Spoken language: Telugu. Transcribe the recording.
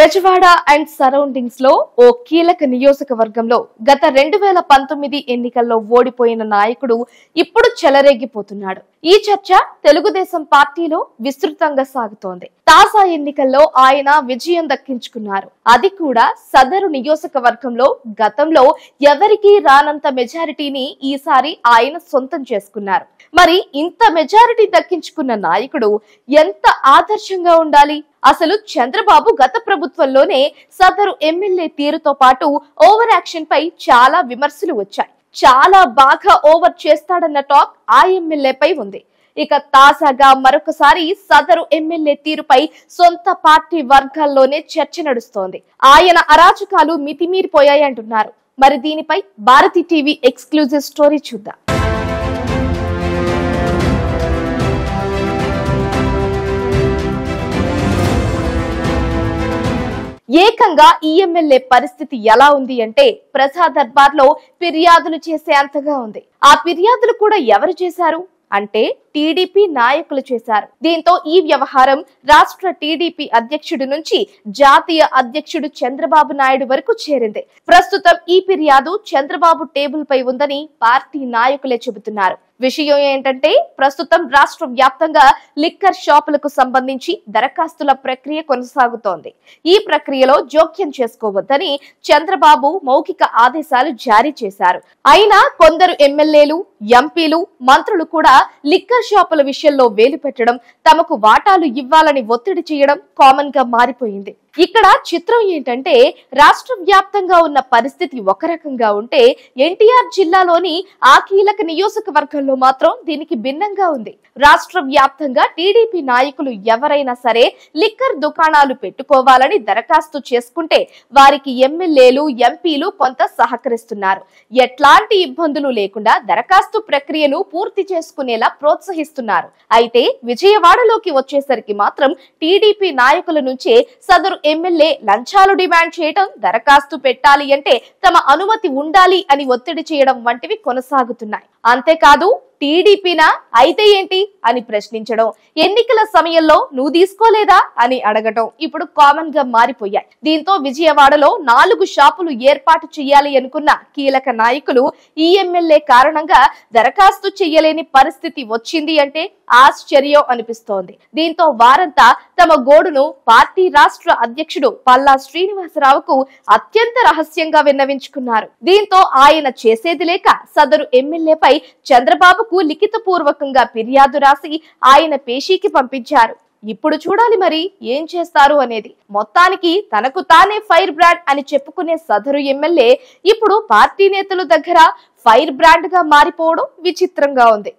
బెజవాడ అండ్ సరౌండింగ్స్ లో ఓ కీలక నియోజకవర్గంలో గత రెండు వేల పంతొమ్మిది ఎన్నికల్లో ఓడిపోయిన నాయకుడు ఇప్పుడు చెలరేగిపోతున్నాడు ఈ చర్చ తెలుగుదేశం పార్టీలో విస్తృతంగా సాగుతోంది తాజా ఎన్నికల్లో ఆయన విజయం దక్కించుకున్నారు అది కూడా సదరు నియోజకవర్గంలో గతంలో ఎవరికీ రానంత మెజారిటీని ఈసారి ఆయన సొంతం చేసుకున్నారు మరి ఇంత మెజారిటీ దక్కించుకున్న నాయకుడు ఎంత ఆదర్శంగా ఉండాలి అసలు చంద్రబాబు గత ప్రభుత్వంలోనే సదరు ఎమ్మెల్యే తీరుతో పాటు ఓవర్ యాక్షన్ పై చాలా విమర్శలు వచ్చాయి చాలా బాగా ఓవర్ చేస్తాడన్న టాక్ ఆ ఎమ్మెల్యేపై ఉంది ఇక తాజాగా మరొకసారి సదరు ఎమ్మెల్యే తీరుపై సొంత పార్టీ వర్గాల్లోనే చర్చ నడుస్తోంది ఆయన అరాచకాలు మితిమీరిపోయాయంటున్నారు మరి దీనిపై భారతి టీవీ ఎక్స్క్లూజివ్ స్టోరీ చూద్దాం ఏకంగా ఈ e పరిస్థితి ఎలా ఉంది అంటే ప్రజా దర్బార్లో ఫిర్యాదులు చేసే అంతగా ఉంది ఆ ఫిర్యాదులు కూడా ఎవరు చేశారు అంటే టీడీపీ నాయకులు చేశారు దీంతో ఈ వ్యవహారం రాష్ట్ర టీడీపీ అధ్యక్షుడి నుంచి జాతీయ అధ్యక్షుడు చంద్రబాబు నాయుడు వరకు చేరింది ప్రస్తుతం ఈ ఫిర్యాదు చంద్రబాబు టేబుల్ పై ఉందని పార్టీ నాయకులే చెబుతున్నారు విషయం ఏంటంటే ప్రస్తుతం రాష్ట్ర వ్యాప్తంగా లిక్కర్ షాపులకు సంబంధించి దరఖాస్తుల ప్రక్రియ కొనసాగుతోంది ఈ ప్రక్రియలో జోక్యం చేసుకోవద్దని చంద్రబాబు మౌఖిక ఆదేశాలు జారీ చేశారు అయినా కొందరు ఎమ్మెల్యేలు ఎంపీలు మంత్రులు కూడా లిక్కర్ షాపుల విషయంలో వేలు పెట్టడం తమకు వాటాలు ఇవ్వాలని ఒత్తిడి చేయడం కామన్ గా మారిపోయింది ఇక్కడ చిత్రం ఏంటంటే రాష్ట్ర వ్యాప్తంగా ఉన్న పరిస్థితి ఒక రకంగా ఉంటే ఎన్టీఆర్ జిల్లాలోని ఆ కీలక నియోజకవర్గంలో మాత్రం దీనికి భిన్నంగా ఉంది రాష్ట్ర వ్యాప్తంగా టీడీపీ నాయకులు ఎవరైనా సరే లిక్కర్ దుకాణాలు పెట్టుకోవాలని దరఖాస్తు చేసుకుంటే వారికి ఎమ్మెల్యేలు ఎంపీలు కొంత సహకరిస్తున్నారు ఎట్లాంటి ఇబ్బందులు లేకుండా దరఖాస్తు ప్రక్రియను పూర్తి చేసుకునేలా ప్రోత్సహిస్తున్నారు అయితే విజయవాడలోకి వచ్చేసరికి మాత్రం టీడీపీ నాయకుల నుంచే సదరు ఎమ్మెల్యే లంచాలు డిమాండ్ చేయడం దరఖాస్తు పెట్టాలి అంటే తమ అనుమతి ఉండాలి అని ఒత్తిడి చేయడం వంటివి కొనసాగుతున్నాయి అంతేకాదు టీడీపీనా అయితే ఏంటి అని ప్రశ్నించడం ఎన్నికల సమయంలో నువ్వు తీసుకోలేదా అని అడగటం ఇప్పుడు కామన్ గా మారిపోయాయి దీంతో విజయవాడలో నాలుగు షాపులు ఏర్పాటు చేయాలి అనుకున్న కీలక నాయకులు ఈ ఎమ్మెల్యే కారణంగా దరఖాస్తు చేయలేని పరిస్థితి వచ్చింది అంటే ఆశ్చర్యం అనిపిస్తోంది దీంతో వారంతా తమ గోడును పార్టీ రాష్ట్ర అధ్యక్షుడు పల్లా శ్రీనివాసరావుకు అత్యంత రహస్యంగా విన్నవించుకున్నారు దీంతో ఆయన చేసేది లేక సదరు ఎమ్మెల్యేపై చంద్రబాబుకు లిఖితపూర్వకంగా ఫిర్యాదు రాసి ఆయన పేషీకి పంపించారు ఇప్పుడు చూడాలి మరి ఏం చేస్తారు అనేది మొత్తానికి తనకు తానే ఫైర్ బ్రాండ్ అని చెప్పుకునే సదరు ఎమ్మెల్యే ఇప్పుడు పార్టీ నేతల దగ్గర ఫైర్ బ్రాండ్ గా మారిపోవడం విచిత్రంగా ఉంది